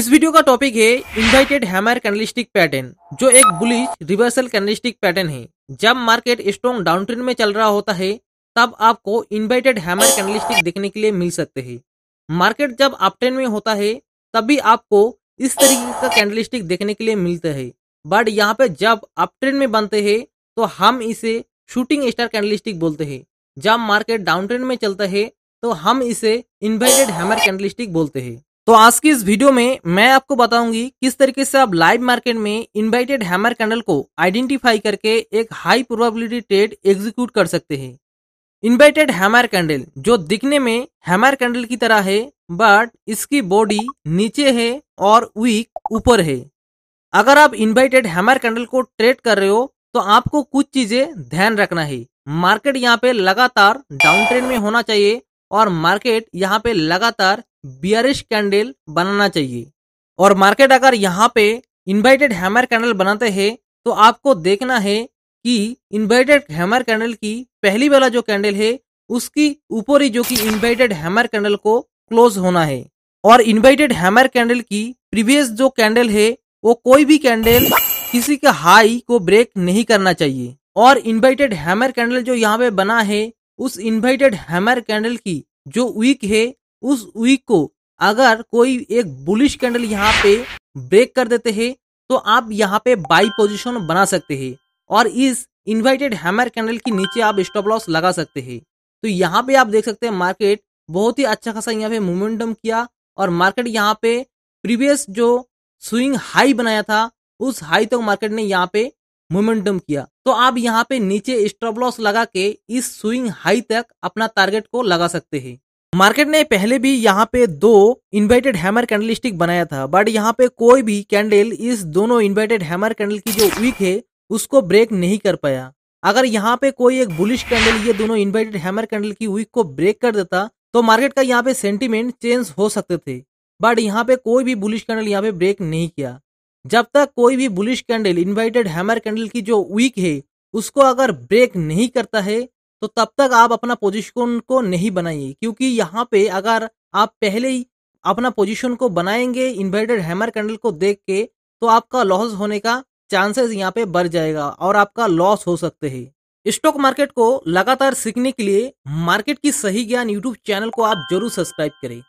इस वीडियो का टॉपिक है इन्वाइटेड हैमर कैनलिस्टिक पैटर्न जो एक बुलिश रिवर्सल कैनलिस्टिक पैटर्न है जब मार्केट स्ट्रॉन्ग डाउन ट्रेंड में चल रहा होता है तब आपको इन्वाइटेड हैमर कैनलिस्टिक देखने के लिए मिल सकते हैं मार्केट जब अप ट्रेंड में होता है तब भी आपको इस तरीके का कैंडलिस्टिक देखने के लिए मिलता है बट यहाँ पे जब अप ट्रेंड में बनते हैं तो हम इसे शूटिंग स्टार कैंडलिस्टिक बोलते हैं जब मार्केट डाउन ट्रेंड में चलता है तो हम इसे इन्वाइटेड हैमर कैंडलिस्टिक बोलते हैं तो आज की इस वीडियो में मैं आपको बताऊंगी किस तरीके से आप लाइव मार्केट में इनवाइटेड हैमर कैंडल को आइडेंटिफाई करके एक हाई प्रोबेबिलिटी ट्रेड एग्जीक्यूट कर सकते हैं इनवाइटेड हैमर कैंडल जो दिखने में हैमर कैंडल की तरह है बट इसकी बॉडी नीचे है और वीक ऊपर है अगर आप इन्वाइटेड हैमर कैंडल को ट्रेड कर रहे हो तो आपको कुछ चीजें ध्यान रखना है मार्केट यहाँ पे लगातार डाउन ट्रेंड में होना चाहिए और मार्केट यहाँ पे लगातार बियरिश कैंडल बनाना चाहिए और मार्केट अगर यहाँ पे इन्वाइटेड हैमर कैंडल बनाते हैं तो आपको देखना है कि इन्वाइटेड हैमर कैंडल की पहली वाला जो कैंडल है उसकी ऊपर ही जो कि इन्वाइटेड हैमर कैंडल को क्लोज होना है और इन्वाइटेड हैमर कैंडल की प्रीवियस जो कैंडल है वो कोई भी कैंडल किसी के हाई को ब्रेक नहीं करना चाहिए और इन्वाइटेड हैमर कैंडल जो यहाँ पे बना है उस इन्वाइटेड हैमर कैंडल की जो वीक है उस वीक को अगर कोई एक बुलिश कैंडल यहाँ पे ब्रेक कर देते हैं तो आप यहाँ पे बाई पोजिशन बना सकते हैं और इस इन्वाइटेड हैमर कैंडल के नीचे आप स्टॉप लॉस लगा सकते हैं तो यहाँ पे आप देख सकते हैं मार्केट बहुत ही अच्छा खासा यहाँ पे मोमेंटम किया और मार्केट यहाँ पे प्रीवियस जो स्विंग हाई बनाया था उस हाई तक तो मार्केट ने यहाँ पे मोमेंटम किया तो आप यहाँ पे नीचे स्टॉप लॉस लगा के इस स्विंग हाई तक अपना टारगेट को लगा सकते हैं मार्केट ने पहले भी यहाँ पे दो इन्वाइटेड हैमर कैंडल स्टिक बनाया था बट यहाँ पे कोई भी कैंडल इस दोनों इन्वाइटेड हैमर कैंडल की जो वीक है उसको ब्रेक नहीं कर पाया अगर यहाँ पे कोई एक बुलिश कैंडल ये दोनों इन्वाइटेड हैमर कैंडल की वीक को ब्रेक कर देता तो मार्केट का यहाँ पे सेंटिमेंट चेंज हो सकते थे बट यहाँ पे कोई भी बुलिश कैंडल यहाँ पे ब्रेक नहीं किया जब तक कोई भी bullish candle invited hammer candle की जो वीक है उसको अगर ब्रेक नहीं करता है तो तब तक आप अपना पोजीशन को नहीं बनाइए क्योंकि यहाँ पे अगर आप पहले ही अपना पोजीशन को बनाएंगे इन्वर्टेड हैमर कैंडल को देख के तो आपका लॉस होने का चांसेस यहाँ पे बढ़ जाएगा और आपका लॉस हो सकते हैं स्टॉक मार्केट को लगातार सीखने के लिए मार्केट की सही ज्ञान यूट्यूब चैनल को आप जरूर सब्सक्राइब करें